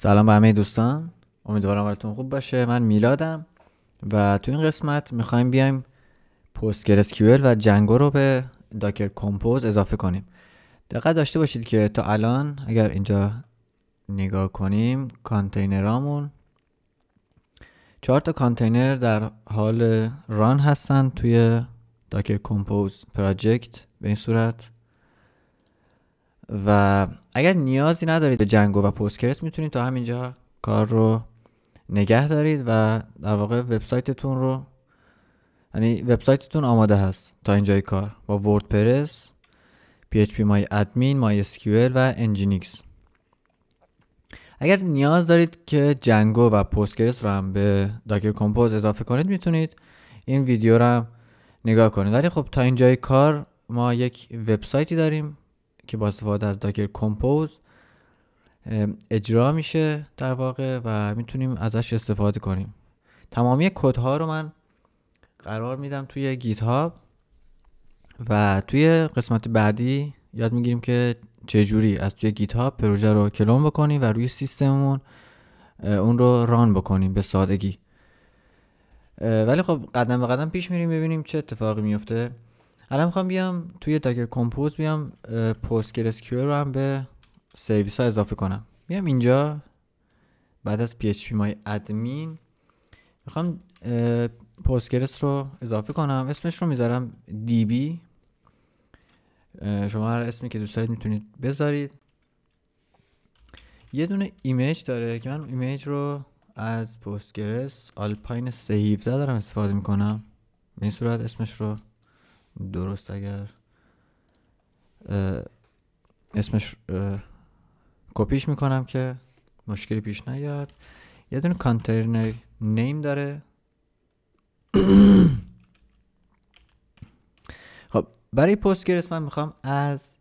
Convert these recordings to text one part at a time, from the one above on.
سلام به همه دوستان امیدوارم حالتون خوب باشه من میلادم و تو این قسمت میخوایم بیایم پست و جنگو رو به داکر کمپوز اضافه کنیم دقت داشته باشید که تا الان اگر اینجا نگاه کنیم کانتینرامون چهار تا کانتینر در حال ران هستن توی داکر کمپوز پراجکت به این صورت و اگر نیازی ندارید به جنگو و پوسکرس میتونید تا همینجا کار رو نگه دارید و در واقع وبسایتتون رو یعنی وبسایتتون آماده هست تا اینجای کار با وردپرس PHP مای ادمین مای SQL و انجینیکس اگر نیاز دارید که جنگو و پوسکرس رو هم به داکر کمپوز اضافه کنید میتونید این ویدیو رو هم نگاه کنید ولی خب تا اینجای کار ما یک وبسایتی داریم که با استفاده از داکر کمپوز اجرا میشه در واقع و میتونیم ازش استفاده کنیم تمامی کودها رو من قرار میدم توی گیت هاب و توی قسمت بعدی یاد میگیریم که چجوری از توی گیت هاب پروژه رو کلون بکنیم و روی سیستممون اون رو ران بکنیم به سادگی ولی خب قدم به قدم پیش میریم ببینیم چه اتفاقی میفته الان میخوام بیام توی داگر کمپوز بیام پوستگر کیو رو هم به سرویس ها اضافه کنم میام اینجا بعد از php مای ادمین میخوام پوستگرس رو اضافه کنم اسمش رو میذارم db شما هر اسمی که دوست دارید میتونید بذارید یه دونه ایمیج داره که من ایمیج رو از پوستگرس آلپاین 317 دارم استفاده میکنم به این صورت اسمش رو درست اگر اسمش کپیش میکنم که مشکلی پیش نیاد یه دونه کانتینر نیم داره خب برای پستگرس من میخوام از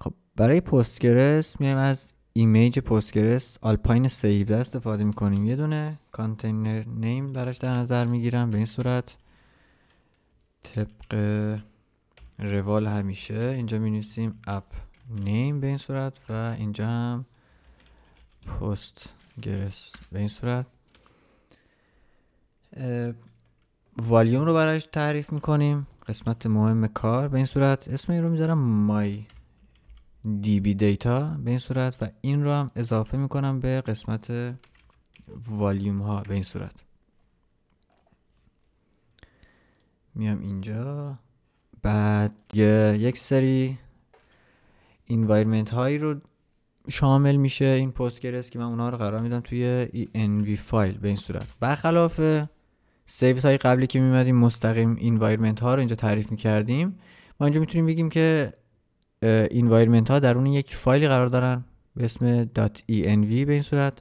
خب برای پستگرس میایم از ایمیج پستگرس آلپاین 13 استفاده میکنیم یه دونه کانتینر نیم براش در نظر میگیرم به این صورت طبق روال همیشه اینجا می نویسیم اپ نیم به این صورت و اینجا هم پست گرس به این صورت والیوم رو براش تعریف میکنیم قسمت مهم کار به این صورت اسم این رو میذارم مای DB دیتا به این صورت و این رو هم اضافه میکنم به قسمت والیوم ها به این صورت میام اینجا بعد یک سری انوایرمنت هایی رو شامل میشه این پستگرس که من اونها رو قرار میدم توی env فایل به این صورت برخلاف سرویس های قبلی که میمدیم مستقیم انوایرمنت ها رو اینجا تعریف میکردیم ما اینجا میتونیم بگیم که اینوایرمنت ها درون یک فایلی قرار دارن به اسم .env به این صورت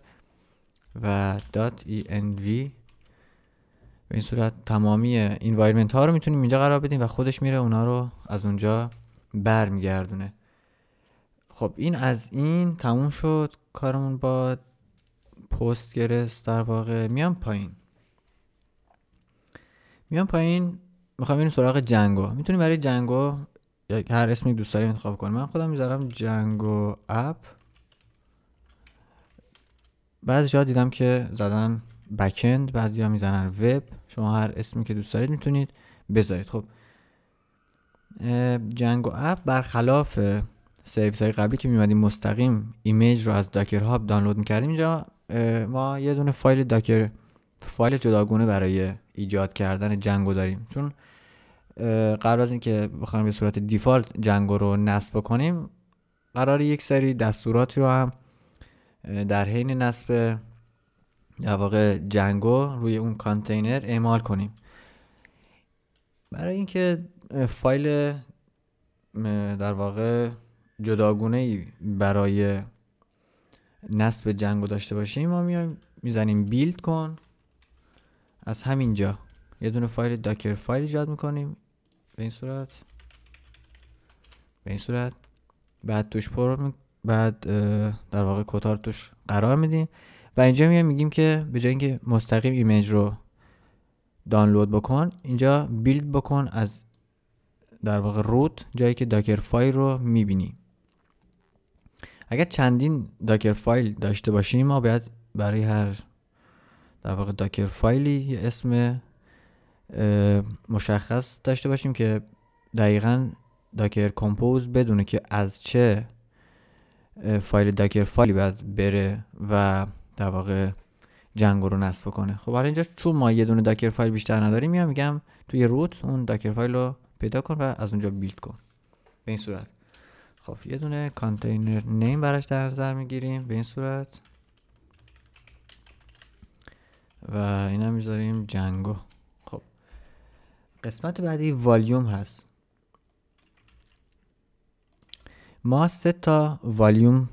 و .env به این صورت تمامی اینوایرمنت ها رو میتونیم اینجا قرار بدیم و خودش میره اونا رو از اونجا برمیگردونه خب این از این تموم شد کارمون با پست گرس در واقع میام پایین میان پایین میخوام بریم سراغ جنگو میتونیم برای جنگو هر اسمی دوست داریم انتخاب کنیم من خودم میذارم جنگو اپ بعضی جا دیدم که زدن بکند بعضی ها میزنن وب شما هر اسمی که دوست دارید میتونید بذارید خب جنگو اپ برخلاف سرویس های قبلی که میمدیم مستقیم ایمیج رو از داکر هاب دانلود میکردیم اینجا ما یه دونه فایل داکر فایل جداگونه برای ایجاد کردن جنگو داریم چون قرار از اینکه بخوایم به صورت دیفالت جنگو رو نصب کنیم قرار یک سری دستوراتی رو هم در حین نصب در واقع جنگو روی اون کانتینر اعمال کنیم برای اینکه فایل در واقع جداگونه ای برای نصب جنگو داشته باشیم ما میایم میزنیم بیلد کن از همینجا یه دونه فایل داکر فایل ایجاد میکنیم به این صورت به این صورت بعد توش پر می... بعد در واقع کتار توش قرار میدیم و اینجا میگیم میگیم که به جای اینکه مستقیم ایمیج رو دانلود بکن اینجا بیلد بکن از در واقع روت جایی که داکر فایل رو میبینی اگر چندین داکر فایل داشته باشیم ما باید برای هر در واقع داکر فایلی یه اسم مشخص داشته باشیم که دقیقا داکر کمپوز بدونه که از چه فایل داکر فایلی باید بره و در واقع جنگو رو نصب کنه خب حالا اینجا چون ما یه دونه داکر فایل بیشتر نداریم میام میگم توی روت اون داکر فایل رو پیدا کن و از اونجا بیلد کن به این صورت خب یه دونه کانتینر نیم براش در نظر میگیریم به این صورت و اینا میذاریم جنگو قسمت بعدی والیوم هست ما سه تا والیوم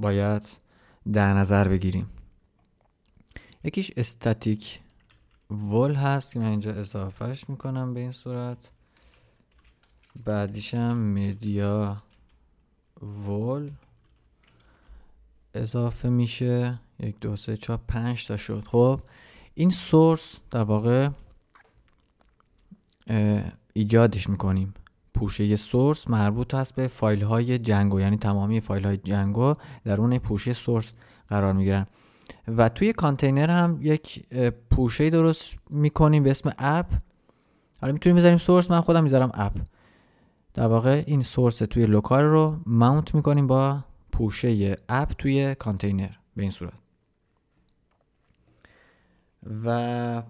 باید در نظر بگیریم یکیش استاتیک ول هست که من اینجا اضافهش میکنم به این صورت بعدیشم مدیا ول اضافه میشه یک دو سه چهار پنج تا شد خب این سورس در واقع ایجادش میکنیم پوشه سورس مربوط هست به فایل های جنگو یعنی تمامی فایل های جنگو در اون پوشه سورس قرار میگیرن و توی کانتینر هم یک پوشه درست میکنیم به اسم اپ حالا آره، میتونیم بذاریم سورس من خودم میذارم اپ در واقع این سورس توی لوکال رو ماونت میکنیم با پوشه اپ توی کانتینر به این صورت و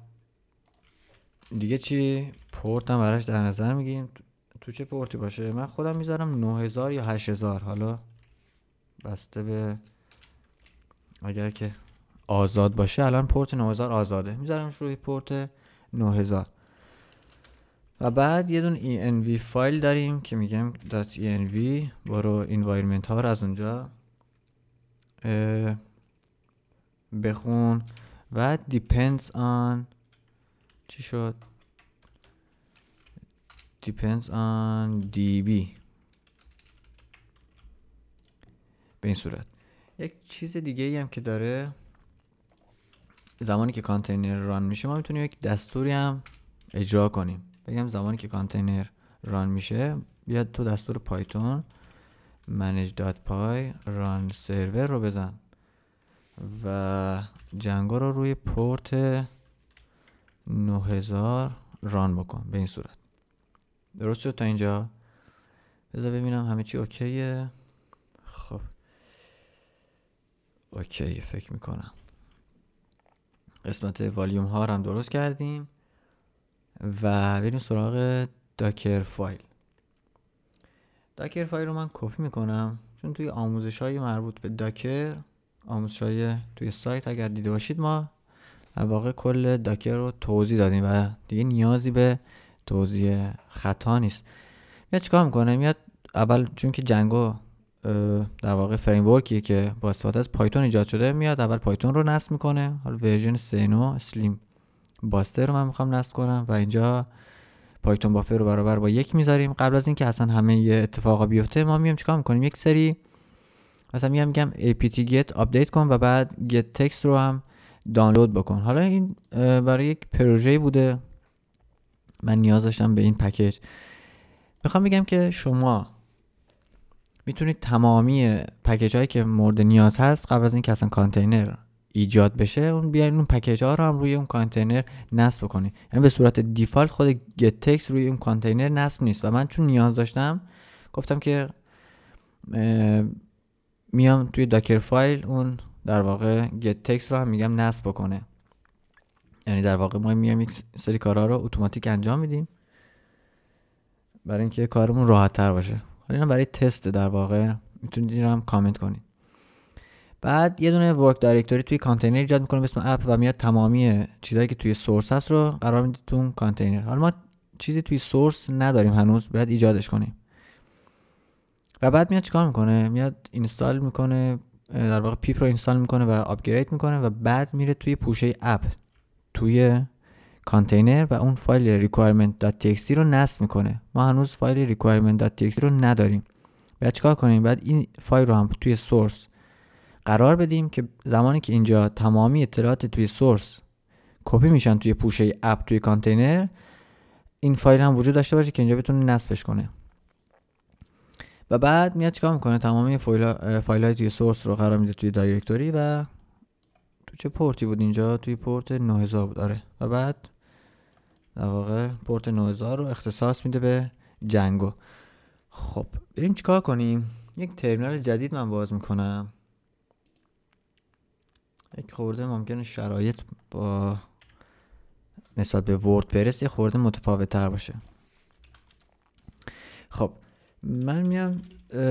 دیگه چی پورت هم براش در نظر میگیریم تو چه پورتی باشه من خودم میذارم 9000 یا 8000 حالا بسته به اگر که آزاد باشه الان پورت 9000 آزاده میذارمش روی پورت 9000 و بعد یه دون env فایل داریم که میگم .env برو environment ها رو از اونجا بخون و depends on چی شد depends on db به این صورت یک چیز دیگه ای هم که داره زمانی که کانتینر ران میشه ما میتونیم یک دستوری هم اجرا کنیم بگم زمانی که کانتینر ران میشه بیاد تو دستور پایتون manage.py run server رو بزن و جنگا رو روی پورت 9000 ران بکن به این صورت درست شد تا اینجا بذار ببینم همه چی اوکیه خب اوکی فکر میکنم قسمت والیوم ها رو هم درست کردیم و بریم سراغ داکر فایل داکر فایل رو من کپی میکنم چون توی آموزش های مربوط به داکر آموزش های توی سایت اگر دیده باشید ما در واقع کل داکر رو توضیح دادیم و دیگه نیازی به توضیح خطا نیست میاد چیکار میکنه میاد اول چون که جنگو در واقع فریم که با استفاده از پایتون ایجاد شده میاد اول پایتون رو نصب میکنه حالا ورژن سینو سلیم باستر رو من میخوام نصب کنم و اینجا پایتون بافر رو برابر با یک میذاریم قبل از اینکه اصلا همه اتفاقا بیفته ما میام چیکار میکنیم یک سری مثلا میام میگم apt get آپدیت کن و بعد get text رو هم دانلود بکن حالا این برای یک پروژه بوده من نیاز داشتم به این پکیج میخوام بگم که شما میتونید تمامی پکیج هایی که مورد نیاز هست قبل از اینکه اصلا کانتینر ایجاد بشه اون بیاین اون پکیج ها رو هم روی اون کانتینر نصب بکنید یعنی به صورت دیفالت خود گت تکس روی اون کانتینر نصب نیست و من چون نیاز داشتم گفتم که میام توی داکر فایل اون در واقع get text رو هم میگم نصب بکنه یعنی در واقع ما میایم یک سری کارها رو اتوماتیک انجام میدیم برای اینکه کارمون راحت تر باشه حالا برای تست در واقع میتونید این هم کامنت کنید بعد یه دونه ورک دایرکتوری توی کانتینر ایجاد میکنه به اسم اپ و میاد تمامی چیزایی که توی سورس هست رو قرار میده تو کانتینر حالا ما چیزی توی سورس نداریم هنوز باید ایجادش کنیم و بعد میاد چیکار میکنه میاد اینستال میکنه در واقع پیپ رو اینستال میکنه و آپگرید میکنه و بعد میره توی پوشه اپ توی کانتینر و اون فایل requirement.txt رو نصب میکنه ما هنوز فایل requirement.txt رو نداریم باید چیکار کنیم بعد این فایل رو هم توی سورس قرار بدیم که زمانی که اینجا تمامی اطلاعات توی سورس کپی میشن توی پوشه اپ توی کانتینر این فایل هم وجود داشته باشه که اینجا بتونه نصبش کنه و بعد میاد چیکار میکنه تمام فایل های توی سورس رو قرار میده توی دایرکتوری و تو چه پورتی بود اینجا توی پورت 9000 بود آره. و بعد در واقع پورت 9000 رو اختصاص میده به جنگو خب بریم چیکار کنیم یک ترمینال جدید من باز میکنم یک خورده ممکنه شرایط با نسبت به وردپرس یه خورده متفاوت تر باشه خب من میام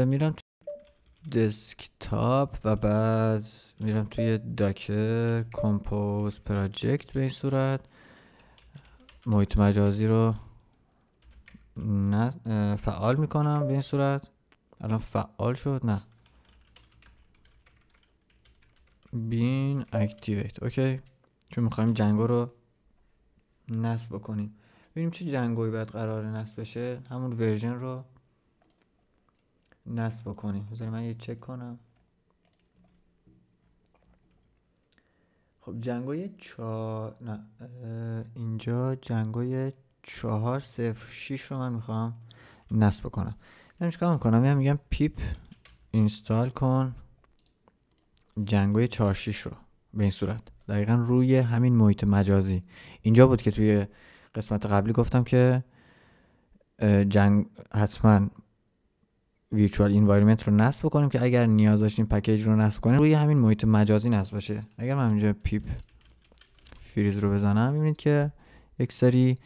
میرم تو دسکتاپ و بعد میرم توی داکر کمپوز پراجکت به این صورت محیط مجازی رو فعال میکنم به این صورت الان فعال شد نه بین اکتیویت اوکی چون میخوایم جنگو رو نصب کنیم ببینیم چه جنگوی باید قرار نصب بشه همون ورژن رو نصب بکنیم بذار من یه چک کنم خب جنگای چهار نه اینجا جنگای چهار صفر شیش رو من میخوام نصب کنم من چیکار میکنم میام میگم پیپ اینستال کن جنگای چهار شیش رو به این صورت دقیقا روی همین محیط مجازی اینجا بود که توی قسمت قبلی گفتم که جنگ حتما ویچوال انوایرمنت رو نصب کنیم که اگر نیاز داشتیم پکیج رو نصب کنیم روی همین محیط مجازی نصب باشه اگر من اینجا پیپ فریز رو بزنم میبینید که یک سری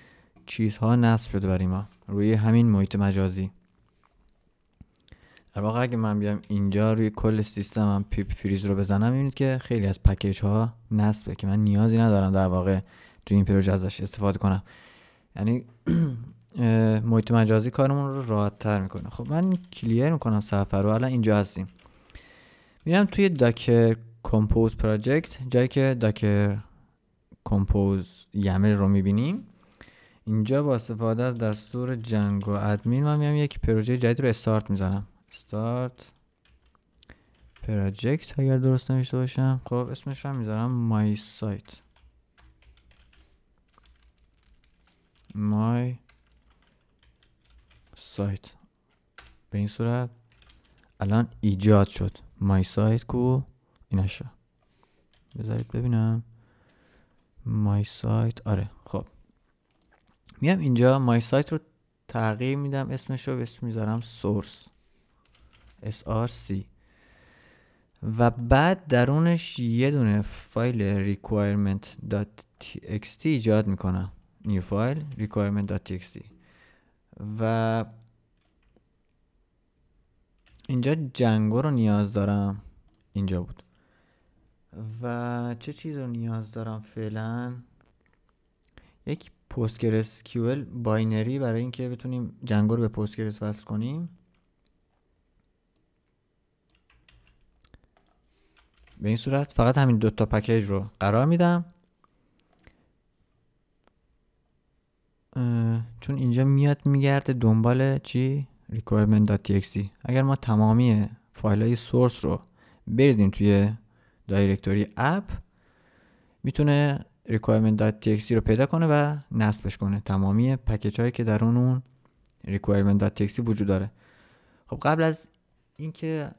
چیزها نصب شده برای ما روی همین محیط مجازی در واقع اگه من بیام اینجا روی کل سیستمم پیپ فریز رو بزنم میبینید که خیلی از پکیج ها نصبه که من نیازی ندارم در واقع تو این پروژه ازش استفاده کنم یعنی محیط مجازی کارمون رو راحت تر میکنه خب من کلیر میکنم صفحه رو الان اینجا هستیم میرم توی داکر کمپوز پراجکت جایی که داکر کمپوز یمل رو میبینیم اینجا با استفاده از دستور جنگ و ادمین من میام یک پروژه جدید رو استارت میزنم استارت پراجکت اگر درست نوشته باشم خب اسمش رو میذارم مای سایت مای سایت به این صورت الان ایجاد شد مای سایت کو اینش بذارید ببینم مای سایت آره خب میام اینجا مای سایت رو تغییر میدم اسمش رو اسم میذارم سورس src و بعد درونش یه دونه فایل requirement.txt ایجاد میکنم نیو فایل requirement.txt و اینجا جنگو رو نیاز دارم اینجا بود و چه چیز رو نیاز دارم فعلا یک پوستگرس کیول باینری برای اینکه بتونیم جنگو رو به پوستگرس وصل کنیم به این صورت فقط همین دوتا پکیج رو قرار میدم چون اینجا میاد میگرده دنبال چی requirement.txt اگر ما تمامی فایل های سورس رو بریزیم توی دایرکتوری اپ میتونه requirement.txt رو پیدا کنه و نصبش کنه تمامی پکیج هایی که در اون اون requirement.txt وجود داره خب قبل از اینکه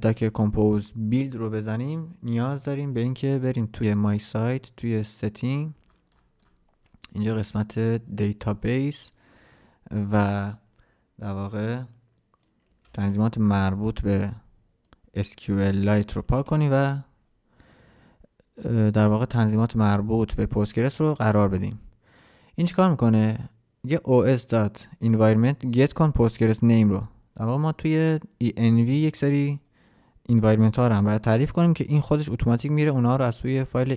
داکر کمپوز بیلد رو بزنیم نیاز داریم به اینکه بریم توی مای سایت توی ستینگ اینجا قسمت دیتابیس و در واقع تنظیمات مربوط به SQL لایت رو پاک کنیم و در واقع تنظیمات مربوط به پوستگرس رو قرار بدیم این کار میکنه یه os.environment get کن postgres name رو در واقع ما توی env یک سری environment ها رو هم باید تعریف کنیم که این خودش اتوماتیک میره اونها رو از توی فایل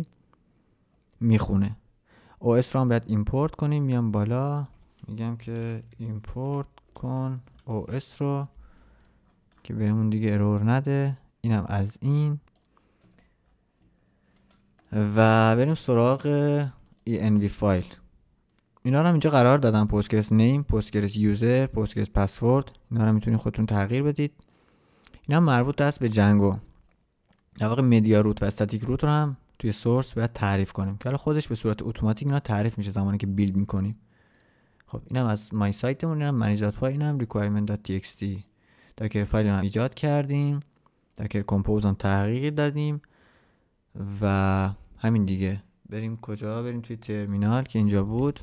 env میخونه OS رو هم باید ایمپورت کنیم میام بالا میگم که ایمپورت کن OS رو که بهمون دیگه ارور نده اینم از این و بریم سراغ env فایل اینا رو هم اینجا قرار دادم پوستگرس نیم پوستگرس یوزر پوستگرس پسورد اینا رو میتونید خودتون تغییر بدید اینا مربوط است به جنگو در واقع مدیا روت و استاتیک روت رو هم توی سورس باید تعریف کنیم که حالا خودش به صورت اتوماتیک اینا تعریف میشه زمانی که بیلد میکنیم خب اینم از مای سایتمون اینم منیج پای اینم requirement.txt داکر فایل هم ایجاد کردیم داکر کمپوز هم دادیم و همین دیگه بریم کجا بریم توی ترمینال که اینجا بود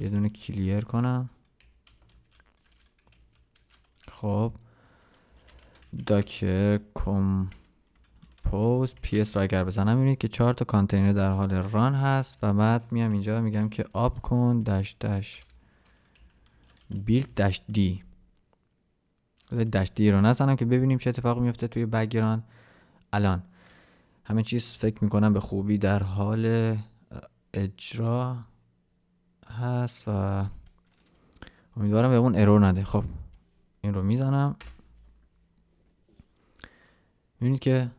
یه دونه کلیر کنم خب داکر کم پست پی اس رو اگر بزنم میبینید که چهار تا کانتینر در حال ران هست و بعد میام اینجا میگم که آپ کن دش دش بیلد دش دی دش دی رو نزنم که ببینیم چه اتفاق میفته توی بگیران الان همه چیز فکر میکنم به خوبی در حال اجرا هست و امیدوارم به اون ارور نده خب این رو میزنم میبینید که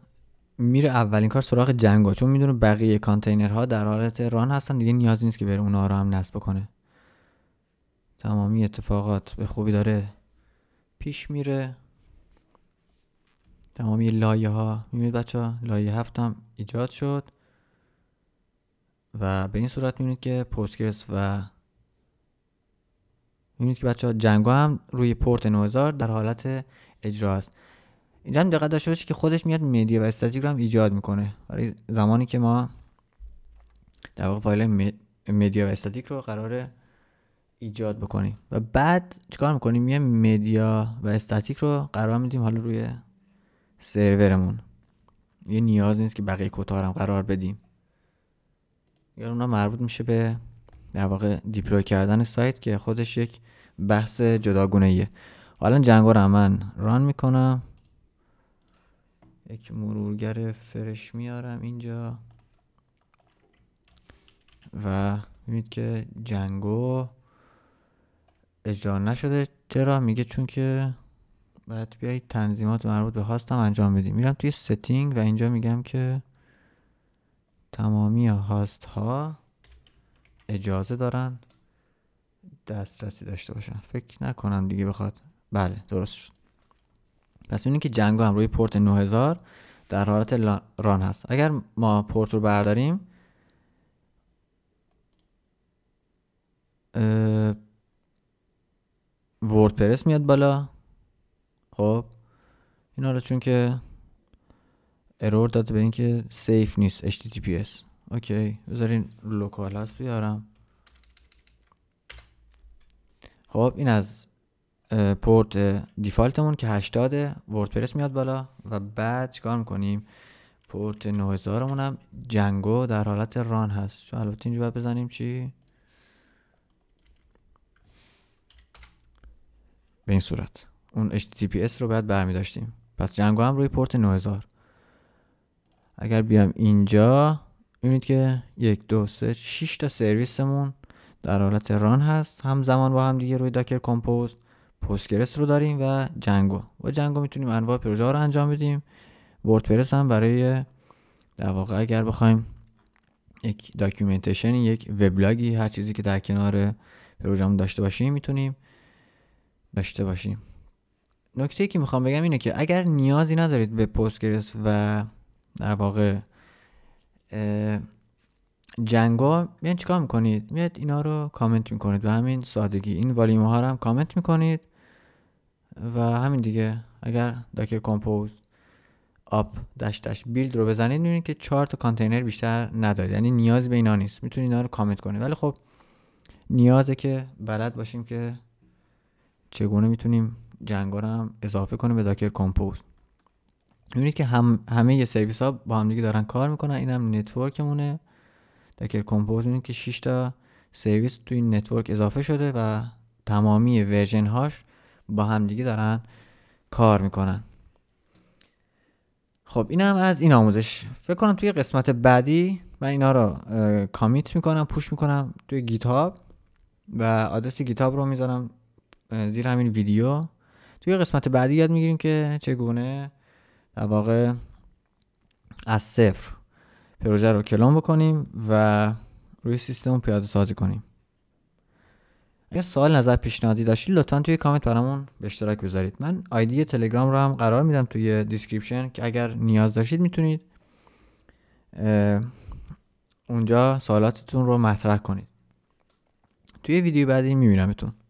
میره اولین کار سراغ جنگا چون میدونه بقیه کانتینرها در حالت ران هستن دیگه نیازی نیست که بره اونها رو هم نصب کنه تمامی اتفاقات به خوبی داره پیش میره تمامی لایه ها میبینید بچه لایه هفت هم ایجاد شد و به این صورت میبینید که پوستگرس و میبینید که بچه ها جنگ هم روی پورت 9000 در حالت اجرا است اینجا هم دقت داشته باشید که خودش میاد مدیا و استاتیک رو هم ایجاد میکنه برای زمانی که ما در واقع فایل مدیا و استاتیک رو قرار ایجاد بکنیم و بعد چیکار میکنیم میایم مدیا و استاتیک رو قرار میدیم حالا روی سرورمون یه نیاز نیست که بقیه کتا هم قرار بدیم یا یعنی اونا مربوط میشه به در واقع دیپلوی کردن سایت که خودش یک بحث جداگونه ایه حالا جنگو رو من ران میکنم یک مرورگر فرش میارم اینجا و میبینید که جنگو اجرا نشده چرا میگه چون که باید بیایید تنظیمات مربوط به هاستم انجام بدیم میرم توی ستینگ و اینجا میگم که تمامی هاست ها اجازه دارن دسترسی داشته باشن فکر نکنم دیگه بخواد بله درست شد پس اینه که جنگو هم روی پورت 9000 در حالت ران هست اگر ما پورت رو برداریم وردپرس میاد بالا خب این حالا چون که ارور داده به اینکه سیف نیست HTTPS اوکی بذارین لوکال هست بیارم خب این از پورت دیفالتمون که 80 وردپرس میاد بالا و بعد چیکار میکنیم پورت 9000 مون هم جنگو در حالت ران هست چون البته اینجا باید بزنیم چی به این صورت اون HTTPS رو باید برمی داشتیم پس جنگو هم روی پورت 9000 اگر بیام اینجا ببینید که یک دو سه 6 تا سرویسمون در حالت ران هست همزمان با هم دیگه روی داکر کمپوز پستگرس رو داریم و جنگو با جنگو میتونیم انواع پروژه ها رو انجام بدیم وردپرس هم برای در واقع اگر بخوایم یک داکیومنتیشن یک وبلاگی هر چیزی که در کنار پروژه داشته باشیم میتونیم داشته باشیم نکته که میخوام بگم اینه که اگر نیازی ندارید به پستگرس و در واقع جنگا میان یعنی چیکار میکنید میاد اینا رو کامنت میکنید به همین سادگی این والیوم ها رو هم کامنت میکنید و همین دیگه اگر داکر کامپوز آپ داش داش بیلد رو بزنید میبینید که چهار تا کانتینر بیشتر ندارید یعنی نیاز به اینا نیست میتونید اینا رو کامنت کنید ولی خب نیازه که بلد باشیم که چگونه میتونیم جنگا رو هم اضافه کنیم به داکر کامپوز میبینید که هم همه یه سرویس ها با هم دیگه دارن کار میکنن اینم نتورکمونه داکر کامپوز میبینید که 6 تا سرویس تو این نتورک اضافه شده و تمامی ورژن هاش با همدیگه دارن کار میکنن خب این هم از این آموزش فکر کنم توی قسمت بعدی من اینا رو کامیت میکنم پوش میکنم توی گیتاب و آدرس گیتاب رو میذارم زیر همین ویدیو توی قسمت بعدی یاد میگیریم که چگونه در واقع از صفر پروژه رو کلون بکنیم و روی سیستم پیاده سازی کنیم اگر سوال نظر پیشنهادی داشتید لطفا توی کامنت برامون به اشتراک بذارید من آیدی تلگرام رو هم قرار میدم توی دیسکریپشن که اگر نیاز داشتید میتونید اونجا سوالاتتون رو مطرح کنید توی ویدیو بعدی میبینمتون